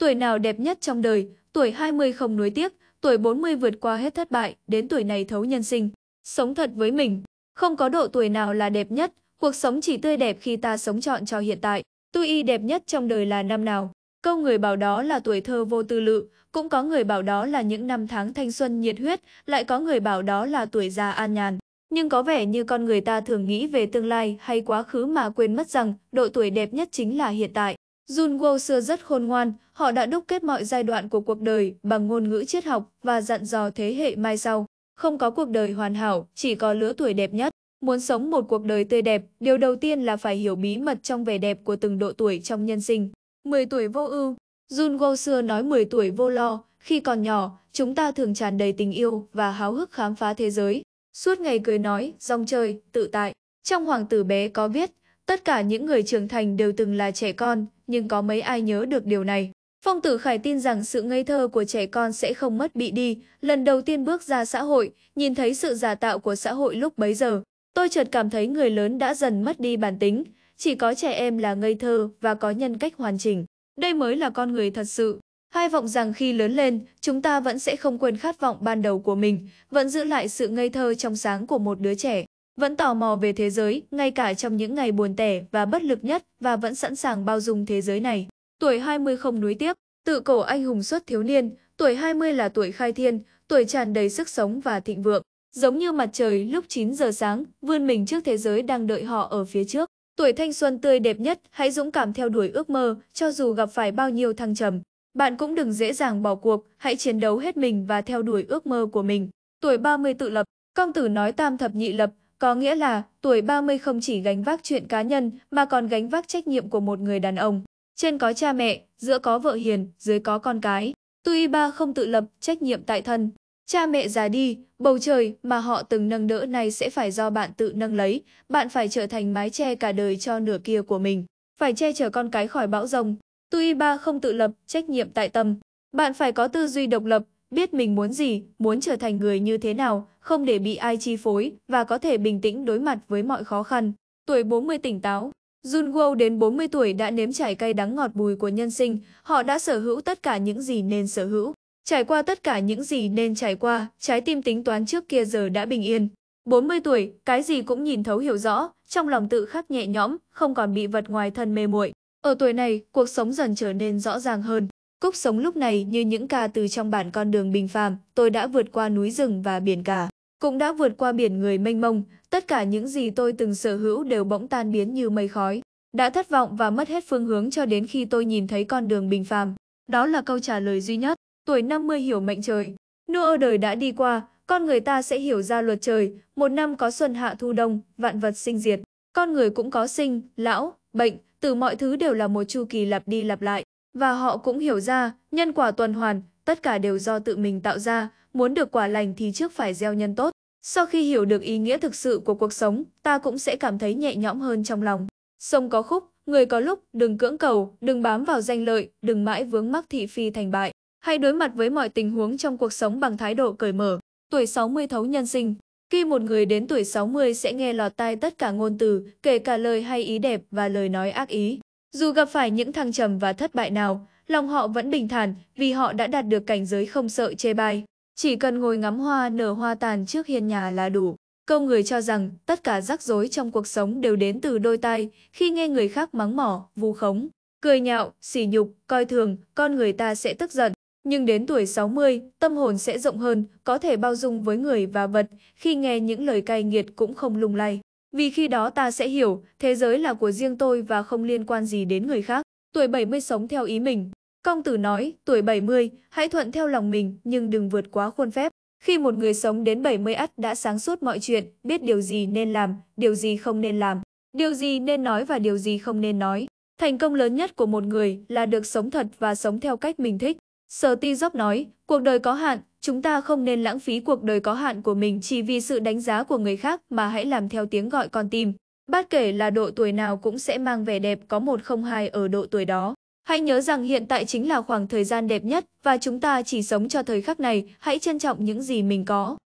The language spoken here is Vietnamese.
Tuổi nào đẹp nhất trong đời, tuổi 20 không nuối tiếc, tuổi 40 vượt qua hết thất bại, đến tuổi này thấu nhân sinh. Sống thật với mình, không có độ tuổi nào là đẹp nhất, cuộc sống chỉ tươi đẹp khi ta sống chọn cho hiện tại. Tôi y đẹp nhất trong đời là năm nào? Câu người bảo đó là tuổi thơ vô tư lự, cũng có người bảo đó là những năm tháng thanh xuân nhiệt huyết, lại có người bảo đó là tuổi già an nhàn. Nhưng có vẻ như con người ta thường nghĩ về tương lai hay quá khứ mà quên mất rằng độ tuổi đẹp nhất chính là hiện tại. Junwo xưa rất khôn ngoan, họ đã đúc kết mọi giai đoạn của cuộc đời bằng ngôn ngữ triết học và dặn dò thế hệ mai sau. Không có cuộc đời hoàn hảo, chỉ có lứa tuổi đẹp nhất. Muốn sống một cuộc đời tươi đẹp, điều đầu tiên là phải hiểu bí mật trong vẻ đẹp của từng độ tuổi trong nhân sinh. 10 tuổi vô ưu Junwo xưa nói 10 tuổi vô lo, khi còn nhỏ, chúng ta thường tràn đầy tình yêu và háo hức khám phá thế giới. Suốt ngày cười nói, rong chơi, tự tại. Trong Hoàng tử bé có viết, Tất cả những người trưởng thành đều từng là trẻ con, nhưng có mấy ai nhớ được điều này. Phong tử Khải tin rằng sự ngây thơ của trẻ con sẽ không mất bị đi, lần đầu tiên bước ra xã hội, nhìn thấy sự giả tạo của xã hội lúc bấy giờ. Tôi chợt cảm thấy người lớn đã dần mất đi bản tính, chỉ có trẻ em là ngây thơ và có nhân cách hoàn chỉnh. Đây mới là con người thật sự. Hy vọng rằng khi lớn lên, chúng ta vẫn sẽ không quên khát vọng ban đầu của mình, vẫn giữ lại sự ngây thơ trong sáng của một đứa trẻ. Vẫn tò mò về thế giới, ngay cả trong những ngày buồn tẻ và bất lực nhất và vẫn sẵn sàng bao dung thế giới này. Tuổi 20 không nuối tiếc, tự cổ anh hùng xuất thiếu niên, tuổi 20 là tuổi khai thiên, tuổi tràn đầy sức sống và thịnh vượng. Giống như mặt trời lúc 9 giờ sáng, vươn mình trước thế giới đang đợi họ ở phía trước. Tuổi thanh xuân tươi đẹp nhất, hãy dũng cảm theo đuổi ước mơ, cho dù gặp phải bao nhiêu thăng trầm. Bạn cũng đừng dễ dàng bỏ cuộc, hãy chiến đấu hết mình và theo đuổi ước mơ của mình. Tuổi 30 tự lập, công tử nói tam thập nhị lập, có nghĩa là tuổi 30 không chỉ gánh vác chuyện cá nhân mà còn gánh vác trách nhiệm của một người đàn ông. Trên có cha mẹ, giữa có vợ hiền, dưới có con cái. Tuy ba không tự lập, trách nhiệm tại thân. Cha mẹ già đi, bầu trời mà họ từng nâng đỡ này sẽ phải do bạn tự nâng lấy, bạn phải trở thành mái che cả đời cho nửa kia của mình. Phải che chở con cái khỏi bão rồng. Tuy ba không tự lập, trách nhiệm tại tâm. Bạn phải có tư duy độc lập, biết mình muốn gì, muốn trở thành người như thế nào, không để bị ai chi phối và có thể bình tĩnh đối mặt với mọi khó khăn. Tuổi 40 tỉnh táo Jun Woo đến 40 tuổi đã nếm trải cay đắng ngọt bùi của nhân sinh, họ đã sở hữu tất cả những gì nên sở hữu. Trải qua tất cả những gì nên trải qua, trái tim tính toán trước kia giờ đã bình yên. 40 tuổi, cái gì cũng nhìn thấu hiểu rõ, trong lòng tự khắc nhẹ nhõm, không còn bị vật ngoài thân mê muội. Ở tuổi này, cuộc sống dần trở nên rõ ràng hơn. Cúc sống lúc này như những ca từ trong bản con đường bình phàm, tôi đã vượt qua núi rừng và biển cả. Cũng đã vượt qua biển người mênh mông, tất cả những gì tôi từng sở hữu đều bỗng tan biến như mây khói. Đã thất vọng và mất hết phương hướng cho đến khi tôi nhìn thấy con đường bình phàm. Đó là câu trả lời duy nhất, tuổi 50 hiểu mệnh trời. Nua đời đã đi qua, con người ta sẽ hiểu ra luật trời, một năm có xuân hạ thu đông, vạn vật sinh diệt. Con người cũng có sinh, lão, bệnh, từ mọi thứ đều là một chu kỳ lặp đi lặp lại. Và họ cũng hiểu ra, nhân quả tuần hoàn, tất cả đều do tự mình tạo ra, muốn được quả lành thì trước phải gieo nhân tốt. Sau khi hiểu được ý nghĩa thực sự của cuộc sống, ta cũng sẽ cảm thấy nhẹ nhõm hơn trong lòng. Sông có khúc, người có lúc, đừng cưỡng cầu, đừng bám vào danh lợi, đừng mãi vướng mắc thị phi thành bại. Hãy đối mặt với mọi tình huống trong cuộc sống bằng thái độ cởi mở. Tuổi 60 thấu nhân sinh Khi một người đến tuổi 60 sẽ nghe lọt tai tất cả ngôn từ, kể cả lời hay ý đẹp và lời nói ác ý. Dù gặp phải những thăng trầm và thất bại nào, lòng họ vẫn bình thản vì họ đã đạt được cảnh giới không sợ chê bai. Chỉ cần ngồi ngắm hoa nở hoa tàn trước hiên nhà là đủ. Câu người cho rằng tất cả rắc rối trong cuộc sống đều đến từ đôi tai khi nghe người khác mắng mỏ, vu khống, cười nhạo, sỉ nhục, coi thường, con người ta sẽ tức giận. Nhưng đến tuổi 60, tâm hồn sẽ rộng hơn, có thể bao dung với người và vật, khi nghe những lời cay nghiệt cũng không lung lay. Vì khi đó ta sẽ hiểu, thế giới là của riêng tôi và không liên quan gì đến người khác. Tuổi 70 sống theo ý mình. Công tử nói, tuổi 70, hãy thuận theo lòng mình nhưng đừng vượt quá khuôn phép. Khi một người sống đến 70 ắt đã sáng suốt mọi chuyện, biết điều gì nên làm, điều gì không nên làm, điều gì nên nói và điều gì không nên nói. Thành công lớn nhất của một người là được sống thật và sống theo cách mình thích. Sở Ti Dốc nói, cuộc đời có hạn, Chúng ta không nên lãng phí cuộc đời có hạn của mình chỉ vì sự đánh giá của người khác mà hãy làm theo tiếng gọi con tim. Bất kể là độ tuổi nào cũng sẽ mang vẻ đẹp có một không hai ở độ tuổi đó. Hãy nhớ rằng hiện tại chính là khoảng thời gian đẹp nhất và chúng ta chỉ sống cho thời khắc này, hãy trân trọng những gì mình có.